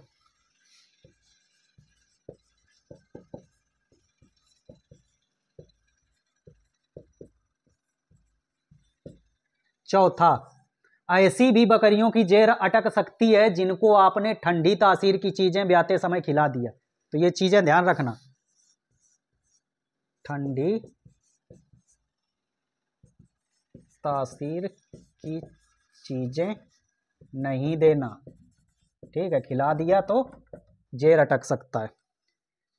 A: चौथा ऐसी भी बकरियों की जेर अटक सकती है जिनको आपने ठंडी तासीर की चीज़ें ब्याते समय खिला दिया तो ये चीज़ें ध्यान रखना ठंडी तासीर की चीज़ें नहीं देना ठीक है खिला दिया तो जेर अटक सकता है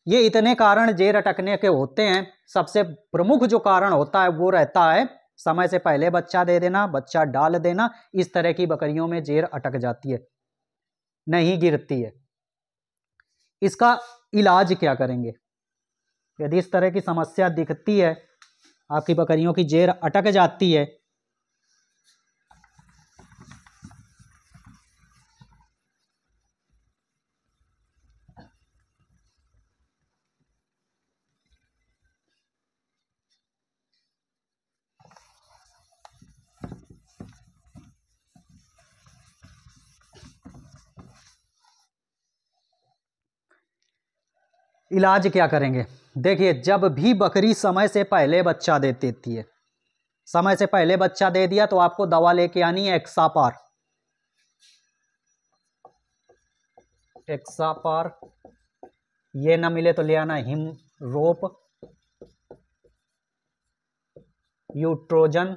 A: ये इतने कारण जेर अटकने के होते हैं सबसे प्रमुख जो कारण होता है वो रहता है समय से पहले बच्चा दे देना बच्चा डाल देना इस तरह की बकरियों में जेर अटक जाती है नहीं गिरती है इसका इलाज क्या करेंगे यदि इस तरह की समस्या दिखती है आपकी बकरियों की जेर अटक जाती है इलाज क्या करेंगे देखिए जब भी बकरी समय से पहले बच्चा दे देती है समय से पहले बच्चा दे दिया तो आपको दवा लेके आनी है एक्सापार एक्सापार ये ना मिले तो ले आना हिम रोप यूट्रोजन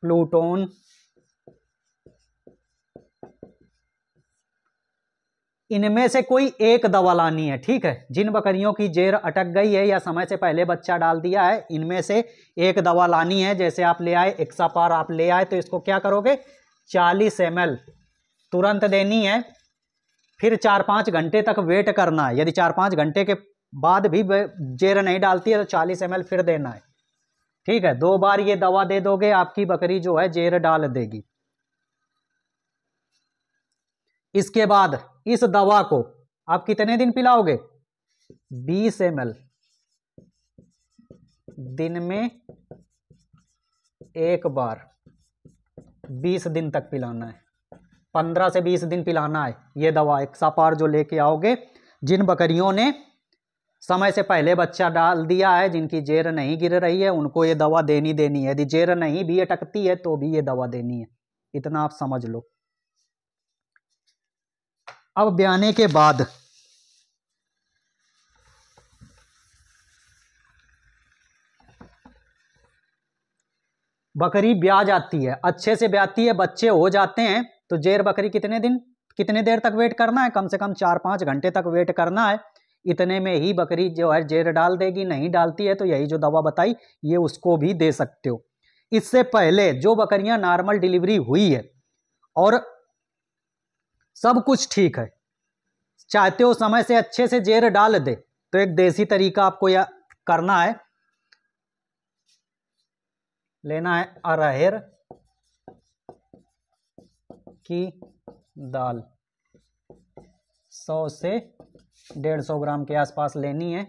A: प्लूटोन इनमें से कोई एक दवा लानी है ठीक है जिन बकरियों की जेर अटक गई है या समय से पहले बच्चा डाल दिया है इनमें से एक दवा लानी है जैसे आप ले आए एक्सापार आप ले आए तो इसको क्या करोगे चालीस एम तुरंत देनी है फिर चार पाँच घंटे तक वेट करना है यदि चार पाँच घंटे के बाद भी जेर नहीं डालती है तो चालीस एम फिर देना है ठीक है दो बार ये दवा दे दोगे आपकी बकरी जो है जेर डाल देगी इसके बाद इस दवा को आप कितने दिन पिलाओगे 20 एम दिन में एक बार 20 दिन तक पिलाना है 15 से 20 दिन पिलाना है ये दवा एक सापार जो लेके आओगे जिन बकरियों ने समय से पहले बच्चा डाल दिया है जिनकी जेर नहीं गिर रही है उनको ये दवा देनी देनी है यदि जेर नहीं भी अटकती है तो भी ये दवा देनी है इतना आप समझ लो अब ब्याने के बाद बकरी ब्याह जाती है अच्छे से ब्याती है बच्चे हो जाते हैं तो जेर बकरी कितने दिन कितने देर तक वेट करना है कम से कम चार पाँच घंटे तक वेट करना है इतने में ही बकरी जो है जेर डाल देगी नहीं डालती है तो यही जो दवा बताई ये उसको भी दे सकते हो इससे पहले जो बकरियां नॉर्मल डिलीवरी हुई है और सब कुछ ठीक है चाहते हो समय से अच्छे से जेर डाल दे तो एक देसी तरीका आपको यह करना है लेना है अरहर की दाल 100 से 150 ग्राम के आसपास लेनी है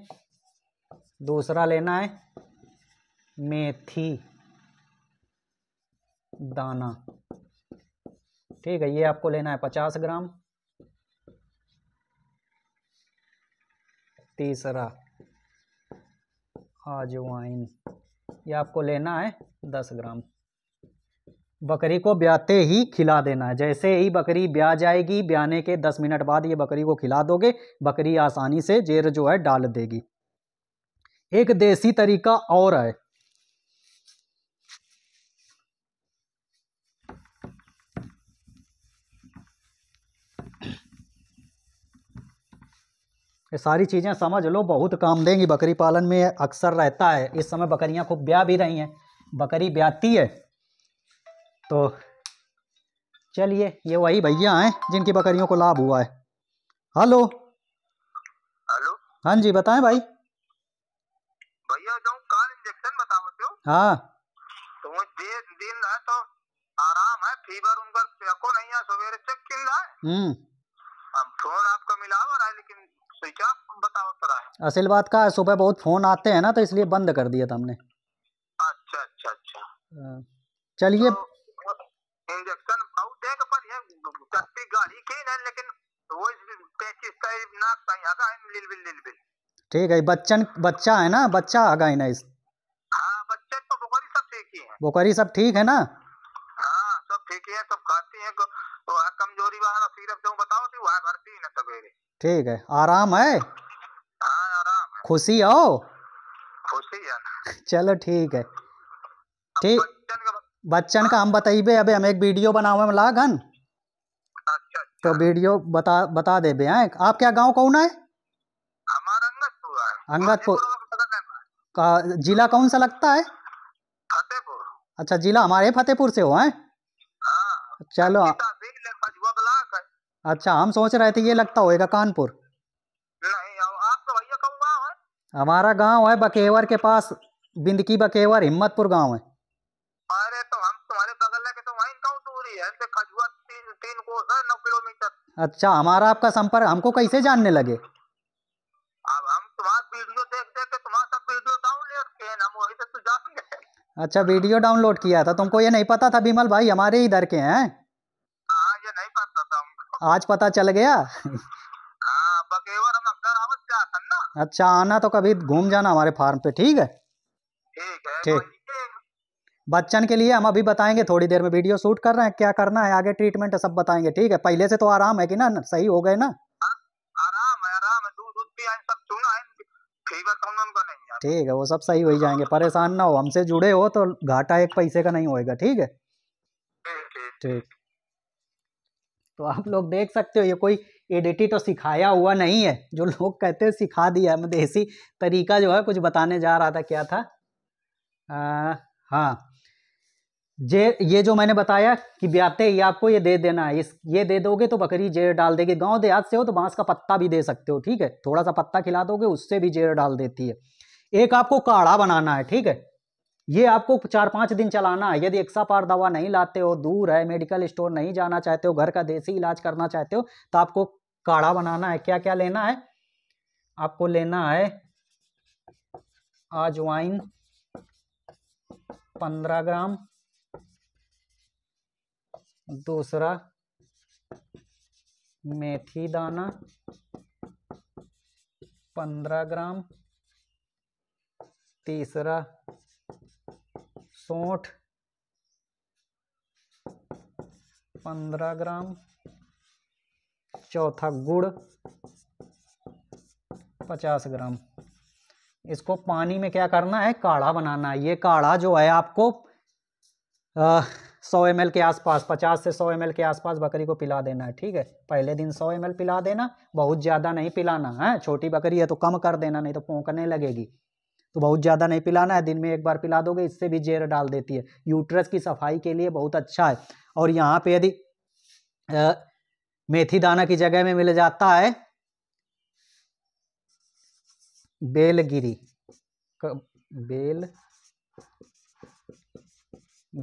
A: दूसरा लेना है मेथी दाना ठीक है ये आपको लेना है पचास ग्राम तीसरा अजवाइन ये आपको लेना है दस ग्राम बकरी को ब्याते ही खिला देना है जैसे ही बकरी ब्या जाएगी ब्याने के दस मिनट बाद ये बकरी को खिला दोगे बकरी आसानी से जेर जो है डाल देगी एक देसी तरीका और है ये सारी चीज़ें समझ लो बहुत काम देंगी बकरी पालन में अक्सर रहता है इस समय बकरियां खूब ब्याह भी रही हैं बकरी ब्याती है तो चलिए ये वही भैया हैं जिनकी बकरियों को लाभ हुआ है हेलो हेलो हाँ जी बताएं भाई भैया कार इंजेक्शन बतावते हो तो? हाँ
B: तो दिन है तो आराम है फीवर उनका नहीं है सवेरे चेक किन रहा है फोन आपको मिला
A: बताओ असल बात का सुबह बहुत फोन आते हैं ना तो इसलिए बंद कर दिया था हमने
B: अच्छा अच्छा अच्छा
A: चलिए तो इंजेक्शन देख पर गाड़ी की ना लेकिन वो ठीक है बच्चन बच्चा है ना बच्चा आगा है ना इस हाँ, बच्चे तो सब ठीक ही है सब ठीक है ना हाँ सब ठीक है सब खाती है कमजोरी वाला सिरप जो बताओ थी वहाँ भरती है ना सवेरे ठीक है आराम है हाँ, आराम खुशी हो खुशी चलो ठीक है ठीक बच्चन का हम बताइबे अबे हम एक वीडियो बनाओ हम लागन अच्छा, अच्छा, तो वीडियो बता बता दे बे हैं आप क्या गांव कौन है हमारा अंगतपुर का जिला कौन सा लगता है फतेहपुर अच्छा जिला हमारे फतेहपुर से हो हैं हाँ। चलो अच्छा हम सोच रहे थे ये लगता होएगा कानपुर नहीं तो गाँव है हमारा गांव है बकेवर के पास बिंदकी बकेवर हिम्मतपुर गांव है अरे तो हम तुम्हारे बगल के तो वहीं गांव दूरी है खजुआ तीन तीन है नौ किलोमीटर अच्छा हमारा आपका संपर्क हमको कैसे जानने लगे अब हम तुम्हारा वीडियो देख देख के तुम्हारा सब वीडियो डाउनलोड किए हम वहीं से तो जान गए अच्छा वीडियो डाउनलोड किया था तुमको ये नहीं पता था बिमल भाई हमारे इधर के हैं आज पता चल गया हाँ, अच्छा आना तो कभी घूम जाना हमारे फार्म पे ठीक है ठीक बच्चन के लिए हम अभी बताएंगे थोड़ी देर में वीडियो शूट कर रहे हैं क्या करना है आगे ट्रीटमेंट है सब बताएंगे ठीक है पहले से तो आराम है कि ना सही हो गए ना आराम है तो ठीक है वो सब सही हो ही जाएंगे परेशान ना हो हमसे जुड़े हो तो घाटा एक पैसे का नहीं होएगा ठीक है ठीक तो आप लोग देख सकते हो ये कोई एडिटी तो सिखाया हुआ नहीं है जो लोग कहते हैं सिखा दिया मतलब देसी तरीका जो है कुछ बताने जा रहा था क्या था आ, हाँ जे ये जो मैंने बताया कि ब्याते ये आपको ये दे देना है इस ये दे दोगे तो बकरी जेर डाल देगी गांव देहात से हो तो बांस का पत्ता भी दे सकते हो ठीक है थोड़ा सा पत्ता खिला दोगे उससे भी जेर डाल देती है एक आपको काढ़ा बनाना है ठीक है ये आपको चार पाँच दिन चलाना है यदि एक्सापार दवा नहीं लाते हो दूर है मेडिकल स्टोर नहीं जाना चाहते हो घर का देसी इलाज करना चाहते हो तो आपको काढ़ा बनाना है क्या क्या लेना है आपको लेना है आजवाइन पंद्रह ग्राम दूसरा मेथी दाना पंद्रह ग्राम तीसरा सौठ पंद्रह ग्राम चौथा गुड़ पचास ग्राम इसको पानी में क्या करना है काढ़ा बनाना है ये काढ़ा जो है आपको सौ एम के आसपास पचास से सौ एम के आसपास बकरी को पिला देना है ठीक है पहले दिन सौ एम पिला देना बहुत ज़्यादा नहीं पिलाना है हाँ? छोटी बकरी है तो कम कर देना नहीं तो पोंकने लगेगी तो बहुत ज़्यादा नहीं पिलाना है दिन में एक बार पिला दोगे इससे भी जेर डाल देती है यूट्रस की सफाई के लिए बहुत अच्छा है और यहाँ पे यदि मेथी दाना की जगह में मिल जाता है बेलगिरी बेल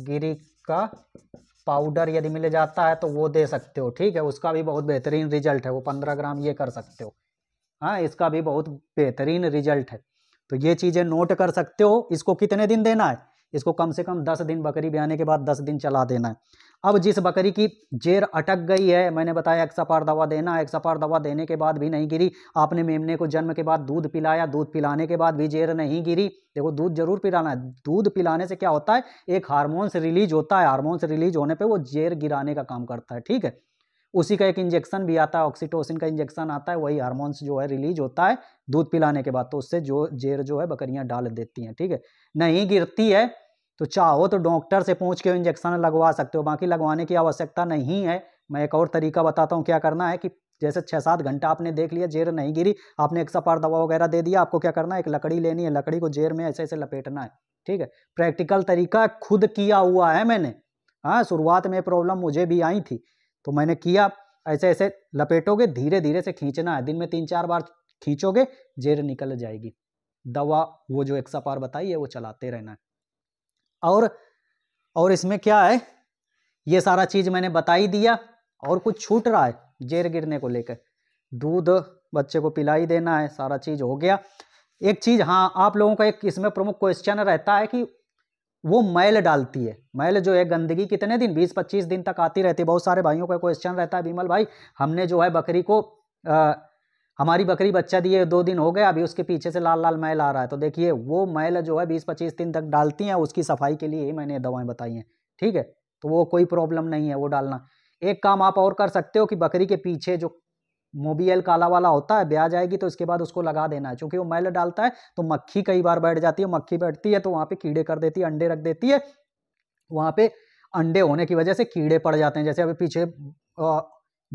A: गिरी का पाउडर यदि मिल जाता है तो वो दे सकते हो ठीक है उसका भी बहुत बेहतरीन रिजल्ट है वो पंद्रह ग्राम ये कर सकते हो हाँ इसका भी बहुत बेहतरीन रिजल्ट है तो ये चीज़ें नोट कर सकते हो इसको कितने दिन देना है इसको कम से कम दस दिन बकरी ब्याने के बाद दस दिन चला देना है अब जिस बकरी की जेर अटक गई है मैंने बताया एक्सापार दवा देना एक्सापार दवा देने के बाद भी नहीं गिरी आपने मेमने को जन्म के बाद दूध पिलाया दूध पिलाने के बाद भी जेर नहीं गिरी देखो दूध जरूर पिलाना है दूध पिलाने से क्या होता है एक हार्मोन्स रिलीज होता है हार्मोन्स रिलीज होने पर वो जेर गिराने का काम करता है ठीक है उसी का एक इंजेक्शन भी आता है ऑक्सीटोसिन का इंजेक्शन आता है वही हार्मोन्स जो है रिलीज होता है दूध पिलाने के बाद तो उससे जो जेर जो है बकरियां डाल देती हैं ठीक है नहीं गिरती है तो चाहो तो डॉक्टर से पहुँच के इंजेक्शन लगवा सकते हो बाकी लगवाने की आवश्यकता नहीं है मैं एक और तरीका बताता हूँ क्या करना है कि जैसे छः सात घंटा आपने देख लिया जेर नहीं गिरी आपने एक सपार दवा वगैरह दे दिया आपको क्या करना है एक लकड़ी लेनी है लकड़ी को जेर में ऐसे ऐसे लपेटना है ठीक है प्रैक्टिकल तरीका खुद किया हुआ है मैंने हाँ शुरुआत में प्रॉब्लम मुझे भी आई थी तो मैंने किया ऐसे ऐसे लपेटोगे धीरे धीरे से खींचना है दिन में तीन चार बार खींचोगे जेर निकल जाएगी दवा वो जो एक्सापार बताई है वो चलाते रहना है और और इसमें क्या है ये सारा चीज़ मैंने बताई दिया और कुछ छूट रहा है जेर गिरने को लेकर दूध बच्चे को पिलाई देना है सारा चीज़ हो गया एक चीज़ हाँ आप लोगों का एक इसमें प्रमुख क्वेश्चन रहता है कि वो मैल डालती है मैल जो है गंदगी कितने दिन 20-25 दिन तक आती रहती है बहुत सारे भाइयों का क्वेश्चन रहता है बीमल भाई हमने जो है बकरी को आ, हमारी बकरी बच्चा दिए दो दिन हो गए अभी उसके पीछे से लाल लाल मैल आ रहा है तो देखिए वो मैल जो है बीस पच्चीस दिन तक डालती हैं उसकी सफाई के लिए ही मैंने दवाएं बताई हैं ठीक है तो वो कोई प्रॉब्लम नहीं है वो डालना एक काम आप और कर सकते हो कि बकरी के पीछे जो मोबियल काला वाला होता है ब्याज आएगी तो इसके बाद उसको लगा देना है क्योंकि वो मैल डालता है तो मक्खी कई बार बैठ जाती है मक्खी बैठती है तो वहाँ पे कीड़े कर देती है अंडे रख देती है वहाँ पे अंडे होने की वजह से कीड़े पड़ जाते हैं जैसे अभी पीछे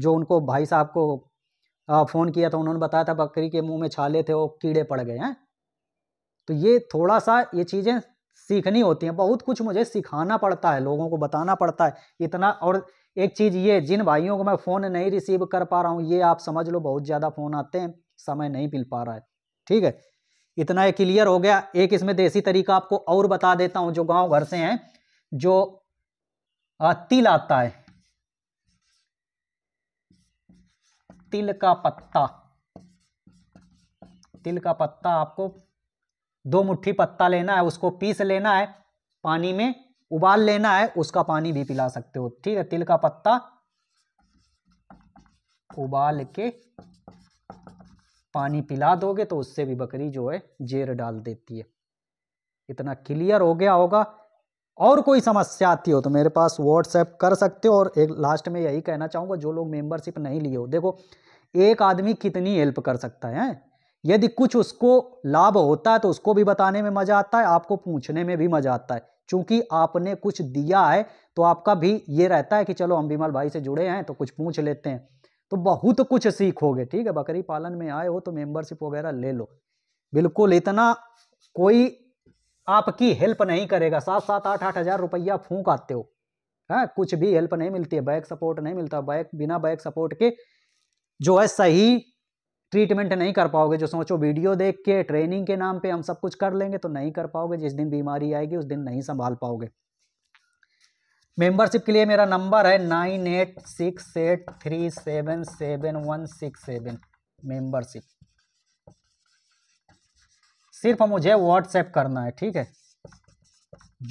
A: जो उनको भाई साहब को फ़ोन किया था उन्होंने बताया था बकरी के मुँह में छाले थे वो कीड़े पड़ गए हैं तो ये थोड़ा सा ये चीज़ें सीखनी होती हैं बहुत कुछ मुझे सिखाना पड़ता है लोगों को बताना पड़ता है इतना और एक चीज़ ये जिन भाइयों को मैं फ़ोन नहीं रिसीव कर पा रहा हूँ ये आप समझ लो बहुत ज़्यादा फ़ोन आते हैं समय नहीं मिल पा रहा है ठीक है इतना क्लियर हो गया एक इसमें देसी तरीका आपको और बता देता हूँ जो गाँव घर से हैं जो तिल आता है तिल का पत्ता तिल का पत्ता आपको दो मुट्ठी पत्ता लेना है उसको पीस लेना है पानी में उबाल लेना है उसका पानी भी पिला सकते हो ठीक है तिल का पत्ता उबाल के पानी पिला दोगे तो उससे भी बकरी जो है जेर डाल देती है इतना क्लियर हो गया होगा और कोई समस्या आती हो तो मेरे पास व्हाट्सएप कर सकते हो और एक लास्ट में यही कहना चाहूँगा जो लोग मेंबरशिप नहीं लिए हो देखो एक आदमी कितनी हेल्प कर सकता है यदि कुछ उसको लाभ होता है तो उसको भी बताने में मज़ा आता है आपको पूछने में भी मज़ा आता है चूंकि आपने कुछ दिया है तो आपका भी ये रहता है कि चलो हम बिमल भाई से जुड़े हैं तो कुछ पूछ लेते हैं तो बहुत कुछ सीखोगे ठीक है बकरी पालन में आए हो तो मेंबरशिप वगैरह ले लो बिल्कुल इतना कोई आपकी हेल्प नहीं करेगा सात सात आठ आठ हज़ार रुपया फूंक आते हो है हाँ, कुछ भी हेल्प नहीं मिलती है बैक सपोर्ट नहीं मिलता बैक बिना बैक सपोर्ट के जो है सही ट्रीटमेंट नहीं कर पाओगे जो सोचो वीडियो देख के ट्रेनिंग के नाम पे हम सब कुछ कर लेंगे तो नहीं कर पाओगे जिस दिन बीमारी आएगी उस दिन नहीं संभाल पाओगे मेंबरशिप के लिए मेरा नंबर है nine eight six eight three seven seven one six seven membership सिर्फ मुझे व्हाट्सएप करना है ठीक है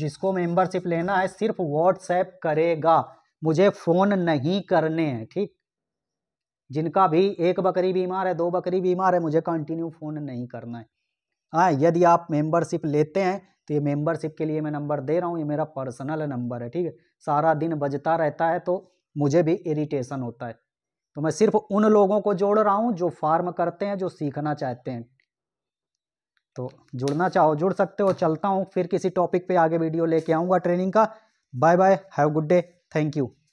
A: जिसको मेंबरशिप लेना है सिर्फ व्हाट्सएप करेगा मुझे फ़ोन नहीं करने हैं ठीक जिनका भी एक बकरी बीमार है दो बकरी बीमार है मुझे कंटिन्यू फ़ोन नहीं करना है हाँ यदि आप मेंबरशिप लेते हैं तो ये मेंबरशिप के लिए मैं नंबर दे रहा हूँ ये मेरा पर्सनल नंबर है ठीक है सारा दिन बजता रहता है तो मुझे भी इरिटेशन होता है तो मैं सिर्फ उन लोगों को जोड़ रहा हूँ जो फार्म करते हैं जो सीखना चाहते हैं तो जुड़ना चाहो जुड़ सकते हो चलता हूँ फिर किसी टॉपिक पर आगे वीडियो लेके
B: आऊँगा ट्रेनिंग का bye bye have good day thank you